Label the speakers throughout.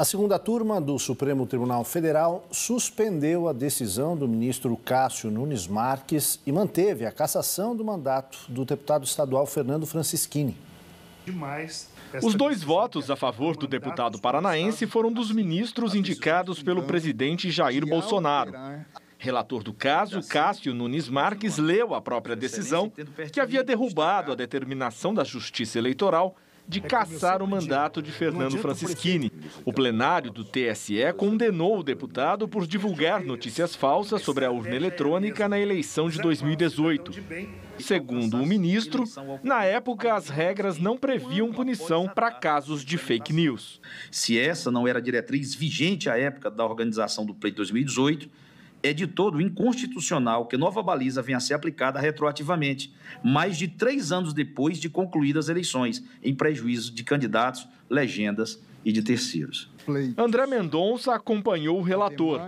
Speaker 1: A segunda turma do Supremo Tribunal Federal suspendeu a decisão do ministro Cássio Nunes Marques e manteve a cassação do mandato do deputado estadual Fernando Francischini.
Speaker 2: Demais.
Speaker 3: Os dois votos a favor do deputado paranaense foram dos ministros indicados pelo presidente Jair Bolsonaro. Relator do caso, Cássio Nunes Marques leu a própria decisão, que havia derrubado a determinação da Justiça Eleitoral de é caçar o mandato de Fernando Francischini. O plenário do TSE condenou o deputado por divulgar notícias falsas sobre a urna eletrônica na eleição de 2018. Segundo o ministro, na época as regras não previam punição para casos de fake news. Se essa não era a diretriz vigente à época da organização do pleito 2018, é de todo inconstitucional que nova baliza venha a ser aplicada retroativamente, mais de três anos depois de concluídas as eleições, em prejuízo de candidatos, legendas e de terceiros. André Mendonça acompanhou o relator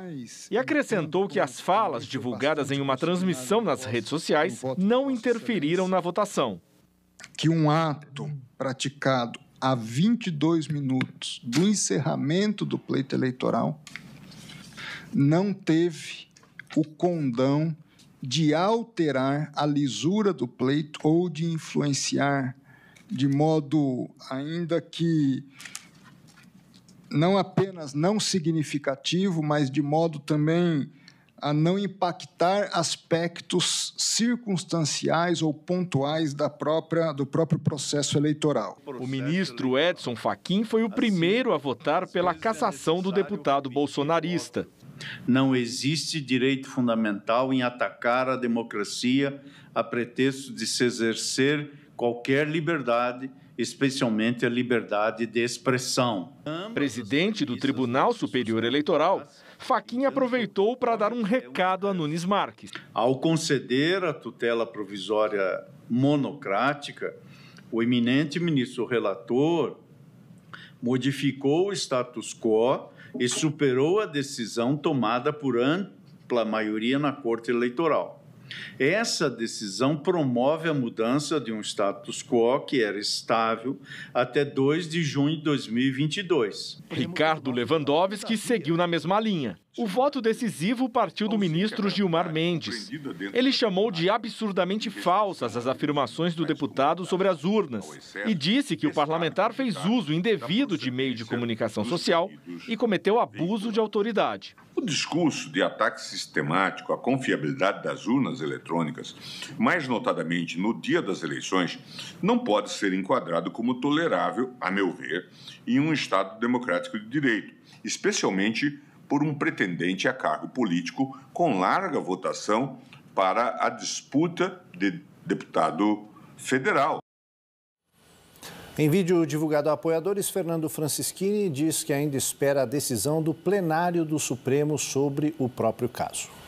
Speaker 3: e acrescentou que as falas divulgadas em uma transmissão nas redes sociais não interferiram na votação.
Speaker 4: Que um ato praticado a 22 minutos do encerramento do pleito eleitoral não teve o condão de alterar a lisura do pleito ou de influenciar de modo ainda que não apenas não significativo, mas de modo também a não impactar aspectos circunstanciais ou pontuais da própria, do próprio processo eleitoral.
Speaker 3: O ministro Edson Fachin foi o assim, primeiro a votar pela é cassação do deputado bolsonarista. Não existe direito
Speaker 1: fundamental em atacar a democracia a pretexto de se exercer qualquer liberdade, especialmente a liberdade de expressão. Presidente do Tribunal Superior Eleitoral,
Speaker 3: Faquinha aproveitou para dar um recado a Nunes Marques.
Speaker 1: Ao conceder a tutela provisória monocrática, o eminente ministro relator modificou o status quo e superou a decisão tomada por ampla maioria na Corte Eleitoral. Essa decisão promove a mudança de um status quo que era estável até 2 de junho de 2022.
Speaker 3: Ricardo Lewandowski seguiu na mesma linha. O voto decisivo partiu do ministro Gilmar Mendes. Ele chamou de absurdamente falsas as afirmações do deputado sobre as urnas e disse que o parlamentar fez uso indevido de meio de comunicação social e cometeu abuso de autoridade. O
Speaker 2: discurso de ataque sistemático à confiabilidade das urnas eletrônicas, mais notadamente no dia das eleições, não pode ser enquadrado como tolerável, a meu ver, em um Estado democrático de direito, especialmente por um pretendente a cargo político com larga votação para a disputa de deputado federal.
Speaker 1: Em vídeo divulgado a apoiadores, Fernando Francischini diz que ainda espera a decisão do plenário do Supremo sobre o próprio caso.